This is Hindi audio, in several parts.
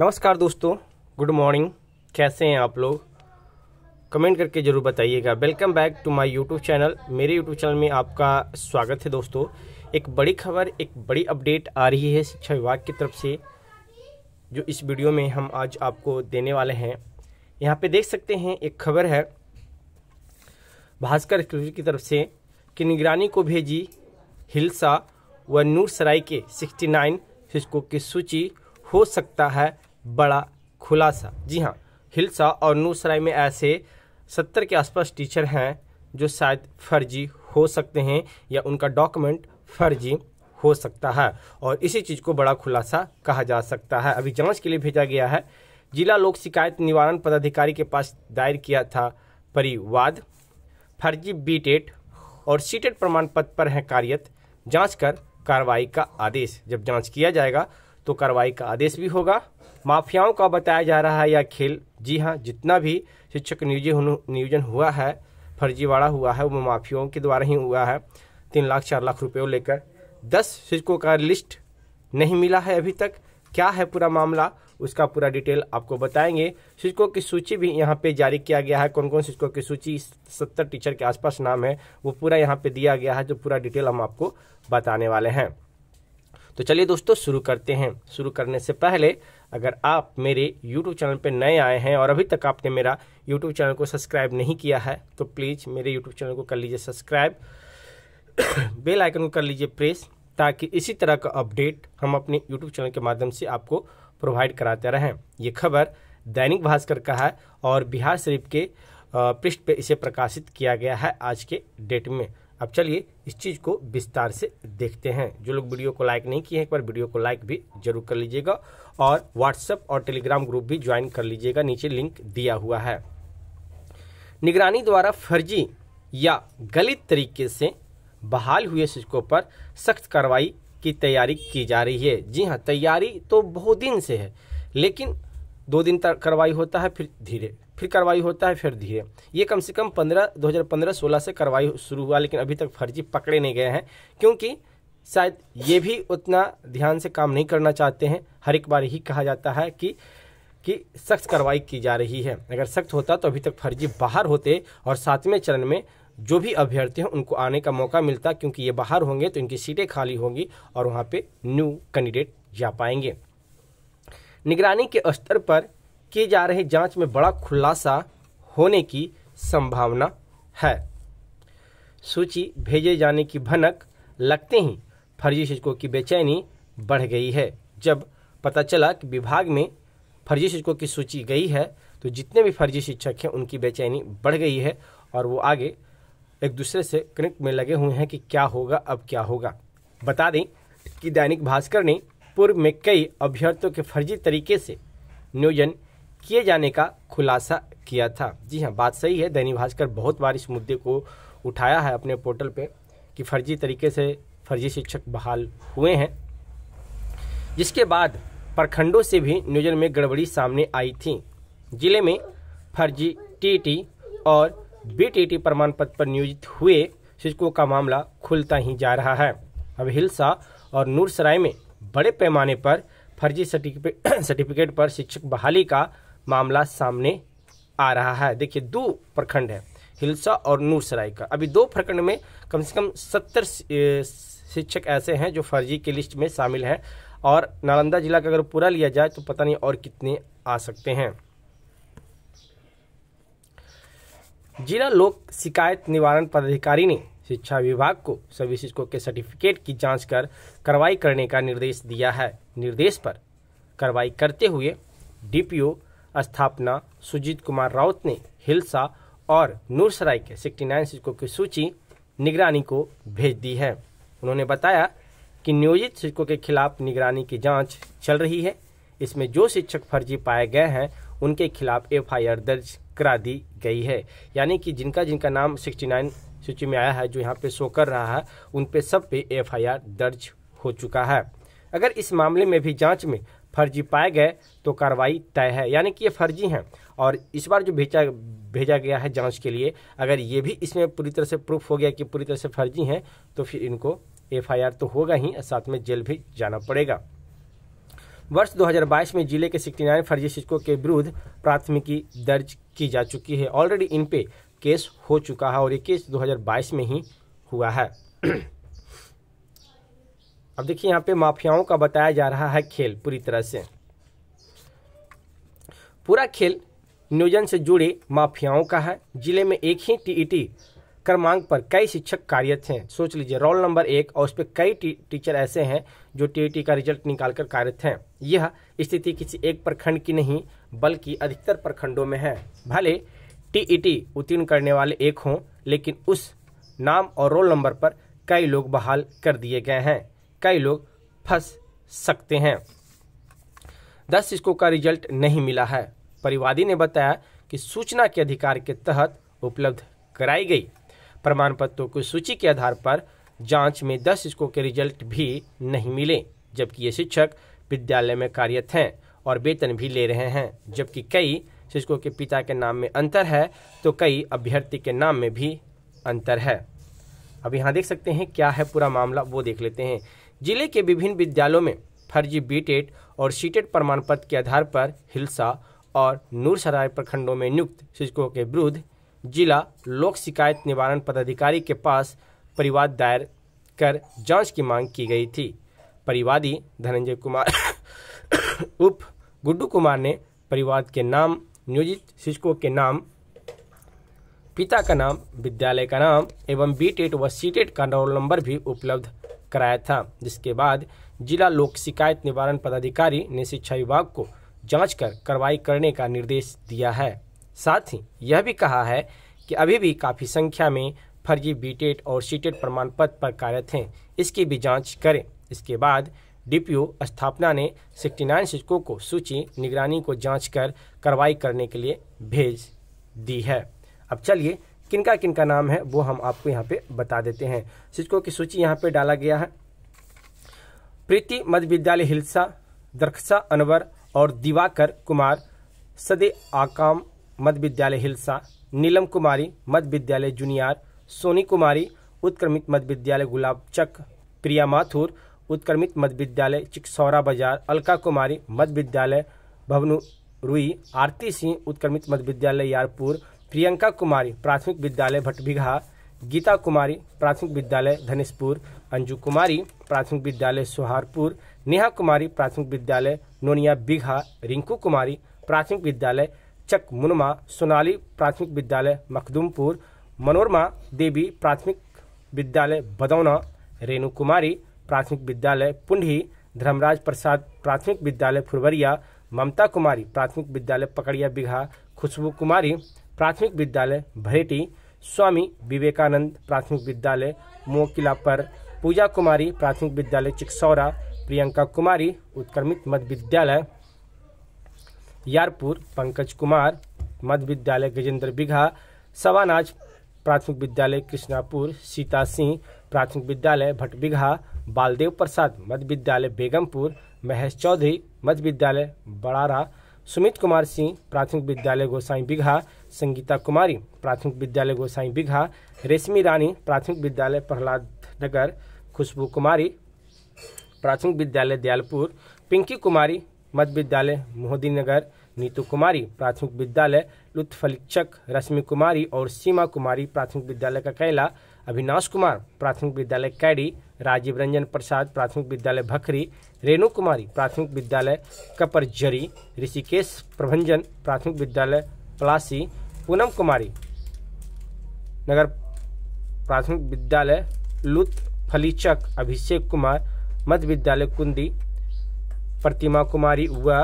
नमस्कार दोस्तों गुड मॉर्निंग कैसे हैं आप लोग कमेंट करके ज़रूर बताइएगा welcome back to my YouTube channel मेरे यूट्यूब चैनल में आपका स्वागत है दोस्तों एक बड़ी खबर एक बड़ी अपडेट आ रही है शिक्षा विभाग की तरफ से जो इस वीडियो में हम आज आपको देने वाले हैं यहाँ पे देख सकते हैं एक खबर है भास्कर एक्सक्लूसिव की तरफ से कि निगरानी को भेजी हिलसा व नूरसराय के 69 शिक्षकों की सूची हो सकता है बड़ा खुलासा जी हाँ हिलसा और नूसराय में ऐसे सत्तर के आसपास टीचर हैं जो शायद फर्जी हो सकते हैं या उनका डॉक्यूमेंट फर्जी हो सकता है और इसी चीज़ को बड़ा खुलासा कहा जा सकता है अभी जांच के लिए भेजा गया है जिला लोक शिकायत निवारण पदाधिकारी के पास दायर किया था परिवाद फर्जी बीटेट और सीटेट प्रमाण पत्र पर हैं कार्यत जांच कर कार्रवाई का आदेश जब जांच किया जाएगा तो कार्रवाई का आदेश भी होगा माफियाओं का बताया जा रहा है यह खेल जी हाँ जितना भी शिक्षक नियोजन हुआ है फर्जीवाड़ा हुआ है वो माफियाओं के द्वारा ही हुआ है तीन लाख चार लाख रुपये लेकर दस शिक्षकों का लिस्ट नहीं मिला है अभी तक क्या है पूरा मामला उसका पूरा डिटेल आपको बताएंगे शिक्षकों की सूची भी यहाँ पे जारी किया गया है कौन कौन शिक्षकों की सूची सत्तर टीचर के आसपास नाम है वो पूरा यहाँ पे दिया गया है जो पूरा डिटेल हम आपको बताने वाले हैं तो चलिए दोस्तों शुरू करते हैं शुरू करने से पहले अगर आप मेरे YouTube चैनल पर नए आए हैं और अभी तक आपने मेरा YouTube चैनल को सब्सक्राइब नहीं किया है तो प्लीज़ मेरे YouTube चैनल को कर लीजिए सब्सक्राइब बेल आइकन को कर लीजिए प्रेस ताकि इसी तरह का अपडेट हम अपने YouTube चैनल के माध्यम से आपको प्रोवाइड कराते रहें ये खबर दैनिक भास्कर का है और बिहार शरीफ के पृष्ठ पर इसे प्रकाशित किया गया है आज के डेट में अब चलिए इस चीज़ को विस्तार से देखते हैं जो लोग वीडियो को लाइक नहीं किए हैं एक बार वीडियो को लाइक भी जरूर कर लीजिएगा और व्हाट्सएप और टेलीग्राम ग्रुप भी ज्वाइन कर लीजिएगा नीचे लिंक दिया हुआ है निगरानी द्वारा फर्जी या गलत तरीके से बहाल हुए शिक्षकों पर सख्त कार्रवाई की तैयारी की जा रही है जी हाँ तैयारी तो बहुत दिन से है लेकिन दो दिन तक कार्रवाई होता है फिर धीरे फिर कार्रवाई होता है फिर धीरे ये कम से कम पंद्रह दो हज़ार पंद्रह सोलह से कार्रवाई शुरू हुआ लेकिन अभी तक फर्जी पकड़े नहीं गए हैं क्योंकि शायद ये भी उतना ध्यान से काम नहीं करना चाहते हैं हर एक बार ही कहा जाता है कि कि सख्त कार्रवाई की जा रही है अगर सख्त होता तो अभी तक फर्जी बाहर होते और सातवें चरण में जो भी अभ्यर्थी हैं उनको आने का मौका मिलता क्योंकि ये बाहर होंगे तो इनकी सीटें खाली होंगी और वहाँ पे न्यू कैंडिडेट जा पाएंगे निगरानी के स्तर पर की जा रहे जांच में बड़ा खुलासा होने की संभावना है सूची भेजे जाने की भनक लगते ही फर्जी शिक्षकों की बेचैनी बढ़ गई है जब पता चला कि विभाग में फर्जी शिक्षकों की सूची गई है तो जितने भी फर्जी शिक्षक हैं उनकी बेचैनी बढ़ गई है और वो आगे एक दूसरे से कनेक्ट में लगे हुए हैं कि क्या होगा अब क्या होगा बता दें कि दैनिक भास्कर ने पूर्व में कई अभ्यर्थियों के फर्जी तरीके से नियोजन किए जाने का खुलासा किया था जी हाँ बात सही है दैनिक भास्कर बहुत बार इस मुद्दे को उठाया है अपने पोर्टल पे कि फर्जी तरीके से फर्जी शिक्षक बहाल हुए हैं जिसके बाद प्रखंडों से भी नियोजन में गड़बड़ी सामने आई थी जिले में फर्जी टीटी और बीटीटी प्रमाण पत्र पर नियोजित हुए शिक्षकों का मामला खुलता ही जा रहा है अब हिलसा और नूरसराय में बड़े पैमाने पर फर्जी सर्टिफिकेट सर्टिफिकेट पर शिक्षक बहाली का मामला सामने आ रहा है देखिए दो प्रखंड है हिलसा और नूरसराय का अभी दो प्रखंड में कम से कम सत्तर शिक्षक ऐसे हैं जो फर्जी की लिस्ट में शामिल हैं और नालंदा जिला का अगर पूरा लिया जाए तो पता नहीं और कितने आ सकते हैं जिला लोक शिकायत निवारण पदाधिकारी ने शिक्षा विभाग को सभी शिक्षकों के सर्टिफिकेट की जांच कर कार्रवाई करने का निर्देश दिया है निर्देश पर कार्रवाई करते हुए डीपीओ स्थापना सुजीत कुमार राउत ने हिलसा और नूरसराय के 69 शिक्षकों की सूची निगरानी को भेज दी है उन्होंने बताया कि नियोजित शिक्षकों के खिलाफ निगरानी की जांच चल रही है इसमें जो शिक्षक फर्जी पाए गए हैं उनके खिलाफ एफ दर्ज करा दी गई है यानी कि जिनका जिनका नाम 69 सूची में आया है जो यहाँ पे शो कर रहा है उन पे सब पे एफआईआर दर्ज हो चुका है अगर इस मामले में भी जांच में फर्जी पाए गए तो कार्रवाई तय है यानी कि ये फर्जी हैं और इस बार जो भेजा भेजा गया है जांच के लिए अगर ये भी इसमें पूरी तरह से प्रूफ हो गया कि पूरी तरह से फर्जी हैं तो फिर इनको एफआईआर तो होगा ही साथ में जेल भी जाना पड़ेगा वर्ष 2022 में जिले के 69 फर्जी शिक्षकों के विरुद्ध प्राथमिकी दर्ज की जा चुकी है ऑलरेडी इन पे केस हो चुका है और ये केस 2022 में ही हुआ है अब देखिए यहाँ पे माफियाओं का बताया जा रहा है खेल पूरी तरह से पूरा खेल नियोजन से जुड़े माफियाओं का है जिले में एक ही टीईटी क्रमांक पर कई शिक्षक कार्यरत हैं सोच लीजिए रोल नंबर एक और उस पर कई टी, टीचर ऐसे हैं जो टीईटी का रिजल्ट निकाल कर कार्यरत हैं यह स्थिति किसी एक प्रखंड की नहीं बल्कि अधिकतर प्रखंडों में है भले टीईटी उत्तीर्ण करने वाले एक हों लेकिन उस नाम और रोल नंबर पर कई लोग बहाल कर दिए गए हैं कई लोग फंस सकते हैं दस शिक्षकों का रिजल्ट नहीं मिला है परिवादी ने बताया कि सूचना के अधिकार के तहत उपलब्ध कराई गई प्रमाण पत्रों की सूची के आधार पर जांच में दस शिक्षकों के रिजल्ट भी नहीं मिले जबकि ये शिक्षक विद्यालय में कार्यरत हैं और वेतन भी ले रहे हैं जबकि कई शिक्षकों के पिता के नाम में अंतर है तो कई अभ्यर्थी के नाम में भी अंतर है अब यहाँ देख सकते हैं क्या है पूरा मामला वो देख लेते हैं जिले के विभिन्न विद्यालयों में फर्जी बी और सीटेट प्रमाण पत्र के आधार पर हिलसा और नूरसराय प्रखंडों में नियुक्त शिक्षकों के विरुद्ध जिला लोक शिकायत निवारण पदाधिकारी के पास परिवाद दायर कर जांच की मांग की गई थी परिवादी धनंजय कुमार उप गुड्डू कुमार ने परिवाद के नाम नियोजित शिक्षकों के नाम पिता का नाम विद्यालय का नाम एवं बी टेट व सी टेट का रोल नंबर भी उपलब्ध कराया था जिसके बाद जिला लोक शिकायत निवारण पदाधिकारी ने शिक्षा विभाग को जांच कर कार्रवाई करने का निर्देश दिया है साथ ही यह भी कहा है कि अभी भी काफ़ी संख्या में फर्जी बीटेट e और सीटेट e प्रमाण पत्र पर कार्यरत हैं इसकी भी जांच करें इसके बाद डीपीओ स्थापना ने 69 शिक्षकों को सूची निगरानी को जांच कर कार्रवाई करने के लिए भेज दी है अब चलिए किनका किनका नाम है वो हम आपको यहाँ पे बता देते हैं शिक्षकों की सूची यहाँ पे डाला गया है प्रीति मध्य विद्यालय हिलसा दरखसा अनवर और दिवाकर कुमार सदे आकाम मध्य विद्यालय हिलसा नीलम कुमारी मध्य विद्यालय जूनियर सोनी कुमारी उत्क्रमित मध्य विद्यालय गुलाबचक प्रिया माथुर उत्क्रमित मध्य विद्यालय चिकसौरा बाजार अलका कुमारी मध्य विद्यालय भवनु रुई आरती सिंह उत्क्रमित मध्य विद्यालय यारपुर प्रियंका कुमारी प्राथमिक विद्यालय भटभिघा गीता कुमारी प्राथमिक विद्यालय धनिसपुर अंजू कुमारी प्राथमिक विद्यालय सुहारपुर नेहा कुमारी प्राथमिक विद्यालय नोनिया बिघा रिंकू कुमारी प्राथमिक विद्यालय चक मुनमा सोनाली प्राथमिक विद्यालय मखदुमपुर मनोरमा देवी प्राथमिक विद्यालय बदौना रेणु कुमारी प्राथमिक विद्यालय पुंडी धर्मराज प्रसाद प्राथमिक विद्यालय फुरवरिया ममता कुमारी प्राथमिक विद्यालय पकड़िया बिघा खुशबू कुमारी प्राथमिक विद्यालय भरेटी स्वामी विवेकानंद प्राथमिक विद्यालय मोकिला पर पूजा कुमारी प्राथमिक विद्यालय चिकसौरा प्रियंका कुमारी उत्क्रमित मध्य विद्यालय यारपुर पंकज कुमार मध्य विद्यालय गजेंद्र बिघा सवानाज प्राथमिक विद्यालय कृष्णापुर सीता सिंह प्राथमिक विद्यालय भटबिघा बालदेव प्रसाद मध्य विद्यालय बेगमपुर महेश चौधरी मध्य विद्यालय बड़ारा सुमित कुमार सिंह प्राथमिक विद्यालय गोसाई बिघा संगीता कुमारी प्राथमिक विद्यालय गोसाई बिघा रेशमी रानी प्राथमिक विद्यालय प्रहलाद नगर खुशबू कुमारी प्राथमिक विद्यालय दयालपुर पिंकी कुमारी मध्य विद्यालय मोहदी नगर नीतू कुमारी प्राथमिक विद्यालय लुत्फलिक्षक रश्मि कुमारी और सीमा कुमारी प्राथमिक विद्यालय का कैला अविनाश कुमार प्राथमिक विद्यालय कैडी राजीव रंजन प्रसाद प्राथमिक विद्यालय भखरी रेणु कुमारी प्राथमिक विद्यालय कपरजरी ऋषिकेश प्रभंजन प्राथमिक विद्यालय पलासी पूनम कुमारी नगर प्राथमिक विद्यालय लुत्फलीचक अभिषेक कुमार मध्य विद्यालय कुंदी प्रतिमा कुमारी व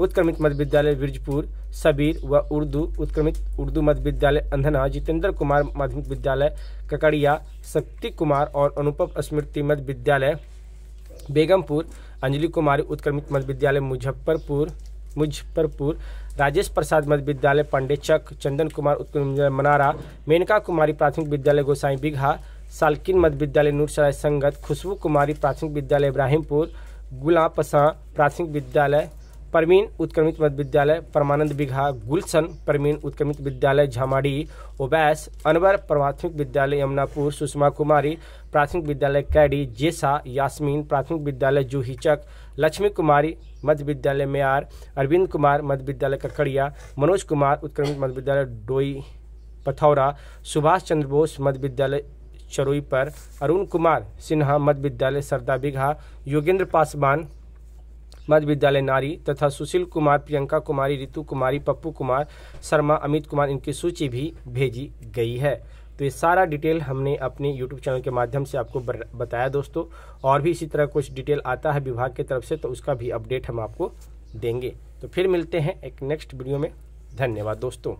उत्क्रमित मध्य विद्यालय बिरजपुर सबीर व उर्दू उत्क्रमित उर्दू मध्य विद्यालय अंधना जितेंद्र कुमार माध्यमिक विद्यालय ककड़िया शक्ति कुमार और अनुपम स्मृति मध्य विद्यालय बेगमपुर अंजलि कुमारी उत्क्रमित मध्य विद्यालय मुजफ्फरपुर मुजफ्फरपुर राजेश प्रसाद मध्य विद्यालय पांडे चक चंदन कुमार उत्क्रमित मनारा मेनका कुमारी प्राथमिक विद्यालय गोसाई बिघा सालकिन मध्य विद्यालय नूरसराय संगत खुशबू कुमारी प्राथमिक विद्यालय इब्राहिमपुर गुलाब पसा प्राथमिक विद्यालय परवीन उत्क्रमित मध्य विद्यालय परमानंद बिघा गुलशन परवीन उत्क्रमित विद्यालय झामाड़ी ओबैस अनवर प्राथमिक विद्यालय यमुनापुर सुषमा कुमारी प्राथमिक विद्यालय कैडी जेसा यास्मीन प्राथमिक विद्यालय जूहीचक लक्ष्मी कुमारी मध्य विद्यालय मेयार अरविंद कुमार मध्य विद्यालय ककड़िया मनोज कुमार उत्क्रमित मध्य विद्यालय डोई पथौरा सुभाष चंद्र बोस मध्य विद्यालय चरोई पर अरुण कुमार सिन्हा मध्य विद्यालय बिघा योगेंद्र पासवान मध्य विद्यालय नारी तथा सुशील कुमार प्रियंका कुमारी रितु कुमारी पप्पू कुमार शर्मा अमित कुमार इनकी सूची भी भेजी गई है तो ये सारा डिटेल हमने अपने यूट्यूब चैनल के माध्यम से आपको बताया दोस्तों और भी इसी तरह कुछ डिटेल आता है विभाग की तरफ से तो उसका भी अपडेट हम आपको देंगे तो फिर मिलते हैं एक नेक्स्ट वीडियो में धन्यवाद दोस्तों